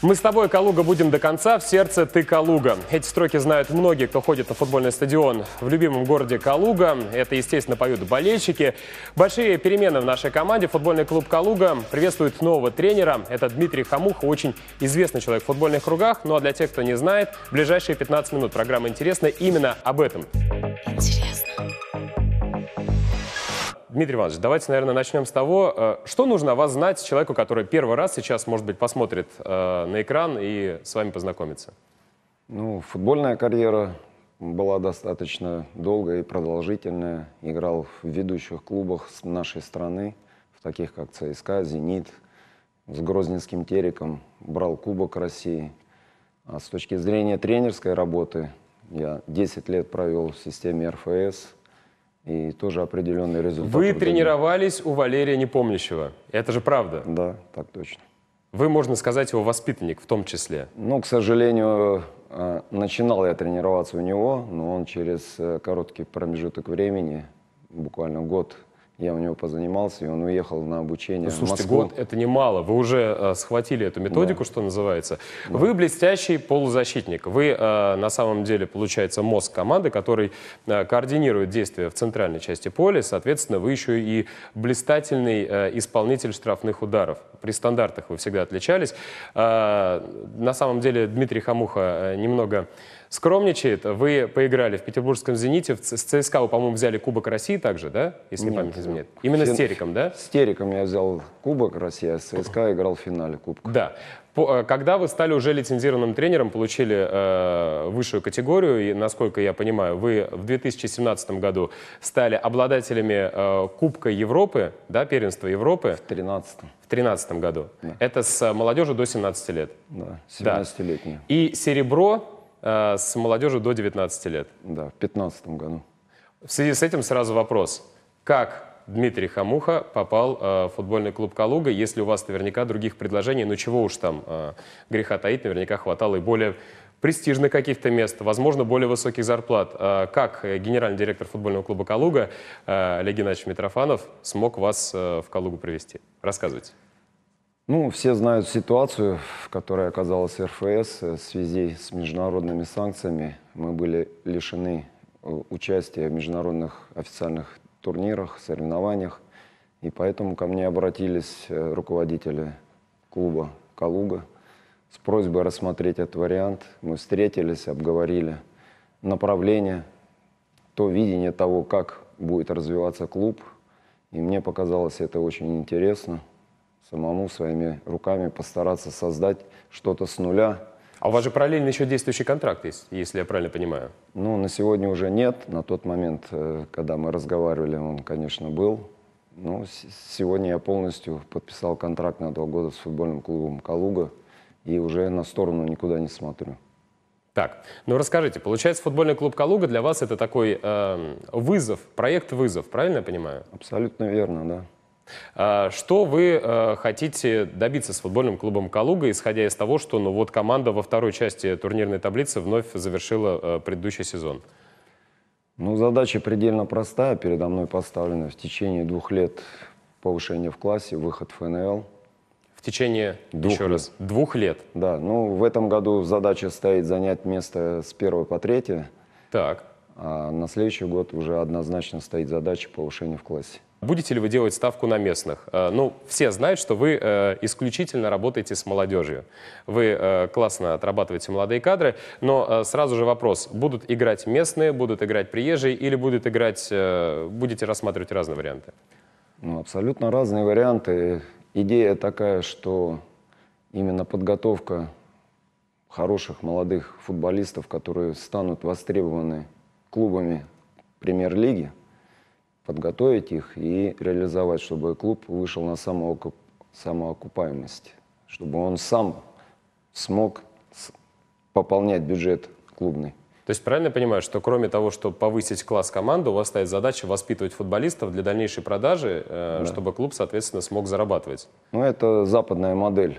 Мы с тобой, Калуга, будем до конца. В сердце ты, Калуга. Эти строки знают многие, кто ходит на футбольный стадион в любимом городе Калуга. Это, естественно, поют болельщики. Большие перемены в нашей команде. Футбольный клуб Калуга приветствует нового тренера. Это Дмитрий Хамух, очень известный человек в футбольных кругах. Ну а для тех, кто не знает, ближайшие 15 минут программы интересна именно об этом. Дмитрий Иванович, давайте, наверное, начнем с того, э, что нужно о вас знать человеку, который первый раз сейчас, может быть, посмотрит э, на экран и с вами познакомится. Ну, футбольная карьера была достаточно долгая и продолжительная. Играл в ведущих клубах нашей страны, в таких как ЦСКА, «Зенит», с Грозненским Тереком, брал Кубок России. А с точки зрения тренерской работы я 10 лет провел в системе РФС – и тоже определенный результат. Вы тренировались у Валерия Непомнящего. Это же правда. Да, так точно. Вы, можно сказать, его воспитанник в том числе. Ну, к сожалению, э, начинал я тренироваться у него, но он через э, короткий промежуток времени, буквально год, я у него позанимался, и он уехал на обучение ну, слушайте, в Москву. год — это немало. Вы уже э, схватили эту методику, да. что называется. Да. Вы блестящий полузащитник. Вы, э, на самом деле, получается, мозг команды, который э, координирует действия в центральной части поля. Соответственно, вы еще и блистательный э, исполнитель штрафных ударов. При стандартах вы всегда отличались. Э, на самом деле, Дмитрий Хамуха э, немного скромничает. Вы поиграли в петербургском «Зените», в с ЦСКА вы, по-моему, взяли Кубок России также, да? Если Нет. не изменяет. Именно Фин... с «Териком», да? С «Териком» я взял Кубок России, а с ЦСКА играл в финале Кубка. Да. По, э, когда вы стали уже лицензированным тренером, получили э, высшую категорию, и, насколько я понимаю, вы в 2017 году стали обладателями э, Кубка Европы, да, первенства Европы. В 2013. В 2013 году. Да. Это с молодежи до 17 лет. Да, 17-летние. Да. И серебро Э, с молодежью до 19 лет. Да, в 2015 году. В связи с этим сразу вопрос. Как Дмитрий Хамуха попал э, в футбольный клуб «Калуга», если у вас наверняка других предложений, ну чего уж там э, греха таить, наверняка хватало и более престижных каких-то мест, возможно, более высоких зарплат. Э, как э, генеральный директор футбольного клуба «Калуга» э, Олег Геннадьевич Митрофанов смог вас э, в «Калугу» привести? Рассказывайте. Ну, все знают ситуацию, в которой оказалась РФС в связи с международными санкциями. Мы были лишены э, участия в международных официальных турнирах, соревнованиях. И поэтому ко мне обратились э, руководители клуба «Калуга» с просьбой рассмотреть этот вариант. Мы встретились, обговорили направление, то видение того, как будет развиваться клуб. И мне показалось это очень интересно самому своими руками постараться создать что-то с нуля. А у вас же параллельно еще действующий контракт есть, если я правильно понимаю? Ну, на сегодня уже нет. На тот момент, э, когда мы разговаривали, он, конечно, был. Но ну, сегодня я полностью подписал контракт на два года с футбольным клубом «Калуга» и уже на сторону никуда не смотрю. Так, ну расскажите, получается, футбольный клуб «Калуга» для вас это такой э, вызов, проект-вызов, правильно я понимаю? Абсолютно верно, да. А, что вы э, хотите добиться с футбольным клубом «Калуга», исходя из того, что ну, вот команда во второй части турнирной таблицы вновь завершила э, предыдущий сезон? Ну, задача предельно простая. Передо мной поставлена в течение двух лет повышение в классе, выход в ФНЛ. В течение двух еще лет. раз двух лет. Да, ну в этом году задача стоит занять место с первой по третье. Так. А на следующий год уже однозначно стоит задача повышения в классе. Будете ли вы делать ставку на местных? Э, ну, все знают, что вы э, исключительно работаете с молодежью. Вы э, классно отрабатываете молодые кадры, но сразу же вопрос, будут играть местные, будут играть приезжие или будут играть, будете рассматривать разные варианты? Ну, абсолютно разные варианты. Идея такая, что именно подготовка хороших молодых футболистов, которые станут востребованы клубами премьер-лиги – подготовить их и реализовать, чтобы клуб вышел на самоокуп... самоокупаемость, чтобы он сам смог пополнять бюджет клубный. То есть правильно понимаю, что кроме того, чтобы повысить класс команды, у вас стоит задача воспитывать футболистов для дальнейшей продажи, э, да. чтобы клуб, соответственно, смог зарабатывать? Ну, это западная модель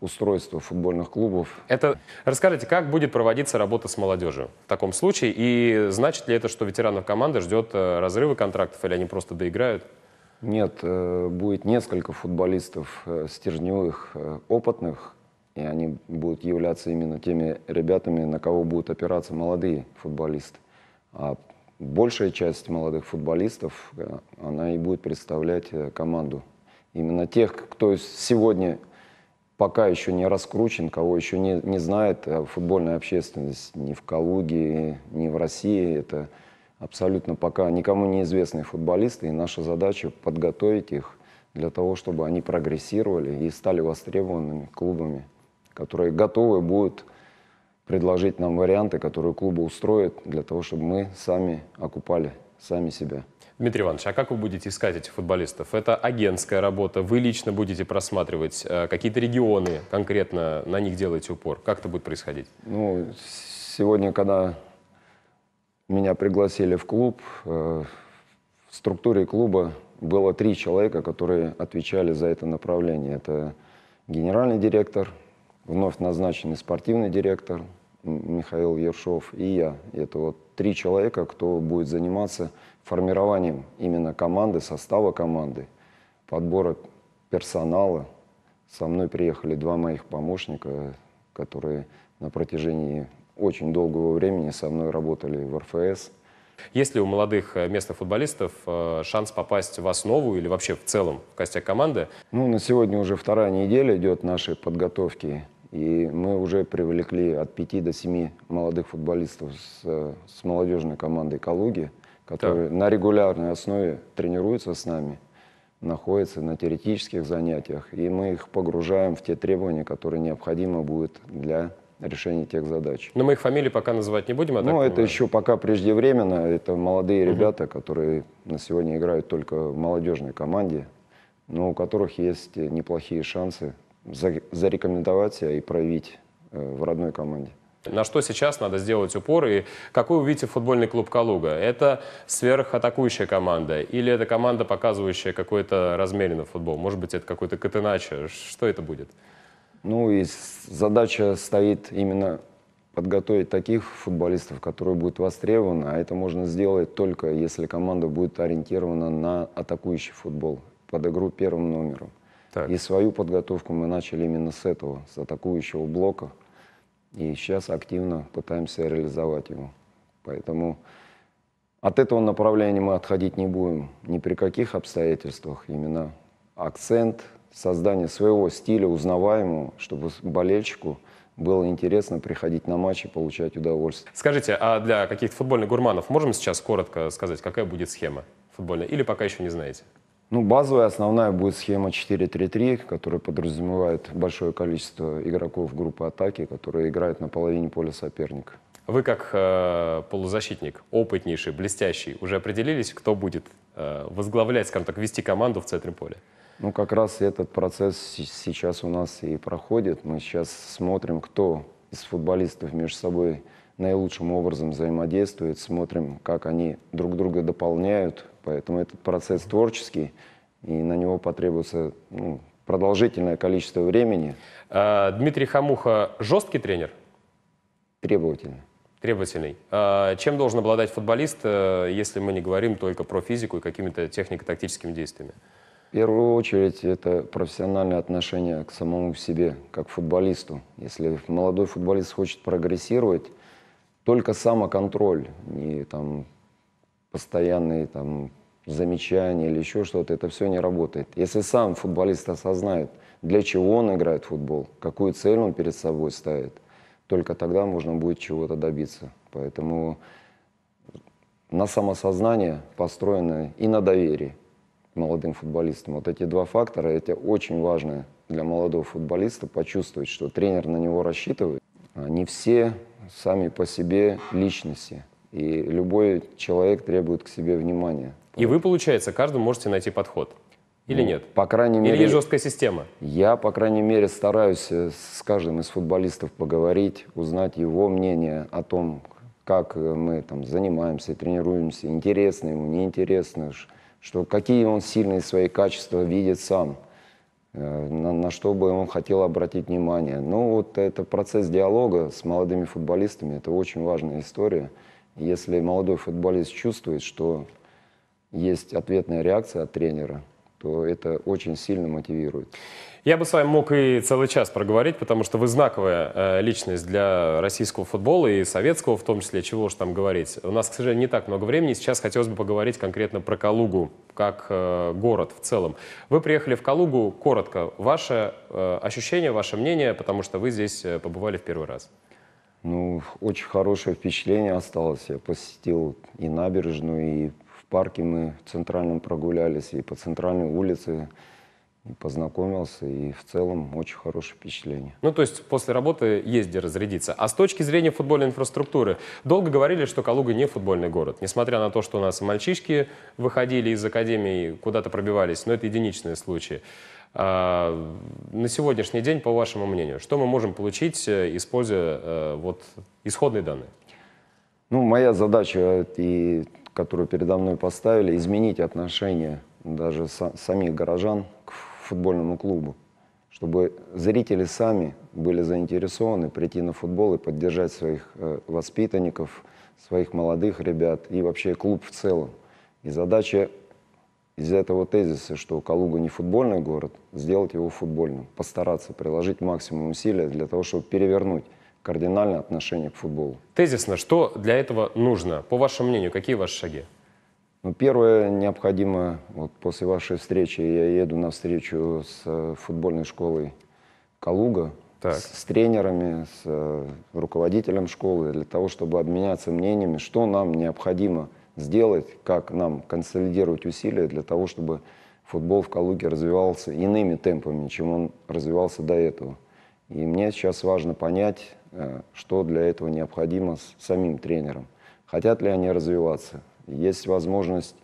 устройства футбольных клубов. Это расскажите, как будет проводиться работа с молодежью в таком случае, и значит ли это, что ветеранов команды ждет э, разрывы контрактов, или они просто доиграют? Нет, э, будет несколько футболистов э, стержневых, опытных, и они будут являться именно теми ребятами, на кого будут опираться молодые футболисты. А большая часть молодых футболистов, она и будет представлять команду. Именно тех, кто сегодня пока еще не раскручен, кого еще не, не знает э, футбольная общественность ни в Калуге, ни в России. Это абсолютно пока никому не известные футболисты, и наша задача подготовить их для того, чтобы они прогрессировали и стали востребованными клубами, которые готовы будут предложить нам варианты, которые клубы устроят, для того, чтобы мы сами окупали сами себя. Дмитрий Иванович, а как вы будете искать этих футболистов? Это агентская работа, вы лично будете просматривать э, какие-то регионы, конкретно на них делаете упор. Как это будет происходить? Ну, сегодня, когда меня пригласили в клуб, э, в структуре клуба было три человека, которые отвечали за это направление. Это генеральный директор, вновь назначенный спортивный директор, Михаил Ершов и я. Это вот три человека, кто будет заниматься формированием именно команды, состава команды, подбора персонала. Со мной приехали два моих помощника, которые на протяжении очень долгого времени со мной работали в РФС. Есть ли у молодых э, местных футболистов э, шанс попасть в основу или вообще в целом в костяк команды? Ну, на сегодня уже вторая неделя идет нашей подготовки и мы уже привлекли от 5 до 7 молодых футболистов с, э, с молодежной командой Калуги, которые так. на регулярной основе тренируются с нами, находятся на теоретических занятиях, и мы их погружаем в те требования, которые необходимо будет для решения тех задач. Но мы их фамилии пока называть не будем, а Ну, это еще пока преждевременно. Это молодые угу. ребята, которые на сегодня играют только в молодежной команде, но у которых есть неплохие шансы зарекомендовать себя и проявить э, в родной команде. На что сейчас надо сделать упор и какой вы видите футбольный клуб «Калуга»? Это сверхатакующая команда или это команда, показывающая какой-то размеренный футбол? Может быть, это какой-то Катеначо? Что это будет? Ну и задача стоит именно подготовить таких футболистов, которые будут востребованы, а это можно сделать только если команда будет ориентирована на атакующий футбол под игру первым номером. Так. И свою подготовку мы начали именно с этого, с атакующего блока. И сейчас активно пытаемся реализовать его. Поэтому от этого направления мы отходить не будем ни при каких обстоятельствах. Именно акцент, создание своего стиля, узнаваемого, чтобы болельщику было интересно приходить на матч и получать удовольствие. Скажите, а для каких-то футбольных гурманов можем сейчас коротко сказать, какая будет схема футбольная? Или пока еще не знаете? Ну, базовая основная будет схема 4-3-3, которая подразумевает большое количество игроков группы атаки, которые играют на половине поля соперника. А вы как э, полузащитник, опытнейший, блестящий, уже определились, кто будет э, возглавлять, скажем так, вести команду в центре поля? Ну, как раз этот процесс сейчас у нас и проходит. Мы сейчас смотрим, кто из футболистов между собой наилучшим образом взаимодействуют, смотрим, как они друг друга дополняют. Поэтому этот процесс творческий, и на него потребуется ну, продолжительное количество времени. А, Дмитрий Хамуха жесткий тренер? Требовательный. Требовательный. А, чем должен обладать футболист, э, если мы не говорим только про физику и какими-то технико-тактическими действиями? В первую очередь это профессиональное отношение к самому себе, как футболисту. Если молодой футболист хочет прогрессировать, только самоконтроль, не там постоянные там замечания или еще что-то, это все не работает. Если сам футболист осознает, для чего он играет в футбол, какую цель он перед собой ставит, только тогда можно будет чего-то добиться. Поэтому на самосознание построено и на доверии молодым футболистам. Вот эти два фактора, это очень важно для молодого футболиста почувствовать, что тренер на него рассчитывает. Не все сами по себе личности. И любой человек требует к себе внимания. И вы, получается, каждому можете найти подход? Или ну, нет? По крайней мере... Или есть жесткая система? Я, по крайней мере, стараюсь э, с каждым из футболистов поговорить, узнать его мнение о том, как э, мы там занимаемся, тренируемся, интересно ему, неинтересно, что какие он сильные свои качества видит сам – Э, на, на что бы он хотел обратить внимание. Ну вот это процесс диалога с молодыми футболистами, это очень важная история. Если молодой футболист чувствует, что есть ответная реакция от тренера, то это очень сильно мотивирует. Я бы с вами мог и целый час проговорить, потому что вы знаковая э, личность для российского футбола и советского в том числе, чего уж там говорить. У нас, к сожалению, не так много времени. Сейчас хотелось бы поговорить конкретно про Калугу, как э, город в целом. Вы приехали в Калугу, коротко, ваше э, ощущение, ваше мнение, потому что вы здесь побывали в первый раз. Ну, очень хорошее впечатление осталось. Я посетил и набережную, и в парке мы в центральном прогулялись, и по центральной улице познакомился, и в целом очень хорошее впечатление. Ну, то есть после работы езди разрядиться. А с точки зрения футбольной инфраструктуры, долго говорили, что Калуга не футбольный город. Несмотря на то, что у нас мальчишки выходили из академии, куда-то пробивались, но это единичные случаи. А, на сегодняшний день, по вашему мнению, что мы можем получить, э, используя э, вот исходные данные? Ну, моя задача, э, и, которую передо мной поставили, изменить отношение даже са самих горожан к футбольному клубу, чтобы зрители сами были заинтересованы прийти на футбол и поддержать своих воспитанников, своих молодых ребят и вообще клуб в целом. И задача из этого тезиса, что Калуга не футбольный город, сделать его футбольным, постараться приложить максимум усилия для того, чтобы перевернуть кардинальное отношение к футболу. Тезисно, что для этого нужно? По вашему мнению, какие ваши шаги? Ну, первое, необходимо, вот после вашей встречи, я еду на встречу с э, футбольной школой Калуга, так. с тренерами, с э, руководителем школы, для того, чтобы обменяться мнениями, что нам необходимо – сделать, как нам консолидировать усилия для того, чтобы футбол в Калуге развивался иными темпами, чем он развивался до этого. И мне сейчас важно понять, э, что для этого необходимо с самим тренером. Хотят ли они развиваться? Есть возможность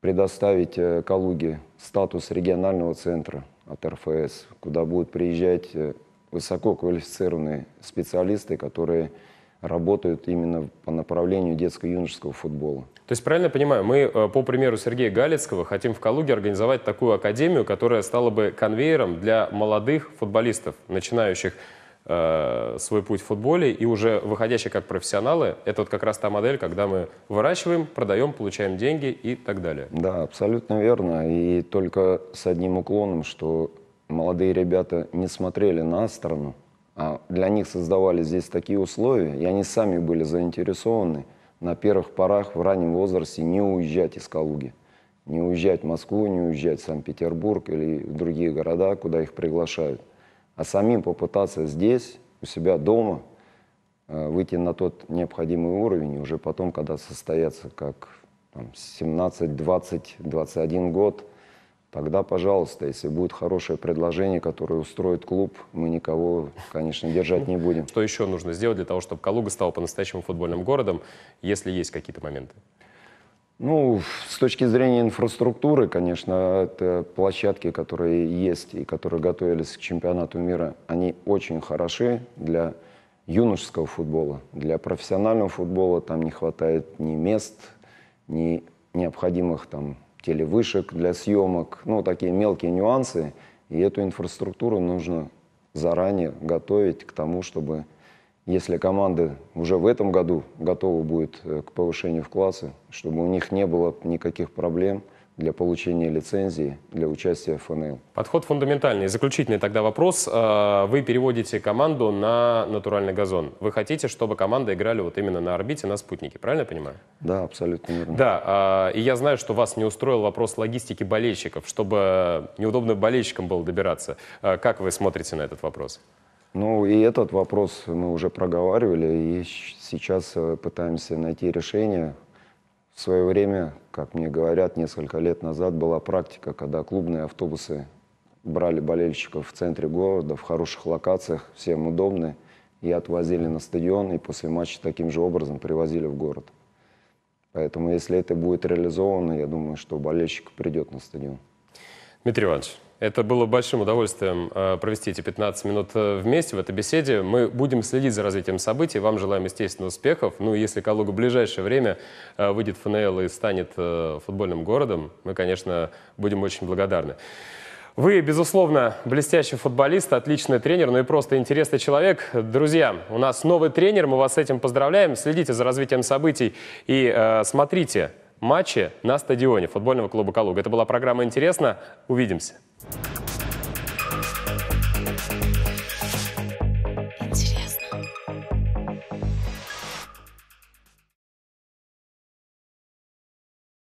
предоставить э, Калуге статус регионального центра от РФС, куда будут приезжать э, высококвалифицированные специалисты, которые работают именно по направлению детско-юношеского футбола. То есть, правильно понимаю, мы, э, по примеру Сергея Галицкого, хотим в Калуге организовать такую академию, которая стала бы конвейером для молодых футболистов, начинающих э, свой путь в футболе и уже выходящих как профессионалы. Это вот как раз та модель, когда мы выращиваем, продаем, получаем деньги и так далее. Да, абсолютно верно. И только с одним уклоном, что молодые ребята не смотрели на страну, а, для них создавались здесь такие условия, и они сами были заинтересованы на первых порах в раннем возрасте не уезжать из Калуги, не уезжать в Москву, не уезжать в Санкт-Петербург или в другие города, куда их приглашают, а самим попытаться здесь, у себя дома, э, выйти на тот необходимый уровень, и уже потом, когда состоятся как 17, 20, 21 год – тогда, пожалуйста, если будет хорошее предложение, которое устроит клуб, мы никого, конечно, держать не будем. Что еще нужно сделать для того, чтобы Калуга стала по-настоящему футбольным городом, если есть какие-то моменты? Ну, с точки зрения инфраструктуры, конечно, это площадки, которые есть и которые готовились к чемпионату мира, они очень хороши для юношеского футбола. Для профессионального футбола там не хватает ни мест, ни необходимых там телевышек для съемок, ну, такие мелкие нюансы. И эту инфраструктуру нужно заранее готовить к тому, чтобы, если команды уже в этом году готовы будут э, к повышению в классы, чтобы у них не было никаких проблем – для получения лицензии для участия в ФНЛ. Подход фундаментальный. Заключительный тогда вопрос. Э, вы переводите команду на натуральный газон. Вы хотите, чтобы команда играли вот именно на орбите, на спутнике, правильно я понимаю? Да, абсолютно верно. Да, э, и я знаю, что вас не устроил вопрос логистики болельщиков, чтобы неудобно болельщикам было добираться. Э, как вы смотрите на этот вопрос? Ну и этот вопрос мы уже проговаривали, и сейчас пытаемся найти решение в свое время, как мне говорят, несколько лет назад была практика, когда клубные автобусы брали болельщиков в центре города, в хороших локациях, всем удобны, и отвозили на стадион, и после матча таким же образом привозили в город. Поэтому, если это будет реализовано, я думаю, что болельщик придет на стадион. Дмитрий Иванович, это было большим удовольствием э, провести эти 15 минут э, вместе в этой беседе. Мы будем следить за развитием событий. Вам желаем, естественно, успехов. Ну, если Калуга в ближайшее время э, выйдет в ФНЛ и станет футбольным городом, мы, конечно, будем очень благодарны. Вы, безусловно, блестящий футболист, отличный тренер, ну и просто интересный человек. Друзья, у нас новый тренер, мы вас с этим поздравляем. Следите за развитием событий и э, смотрите матче на стадионе футбольного клуба «Калуга». Это была программа «Интересно». Увидимся.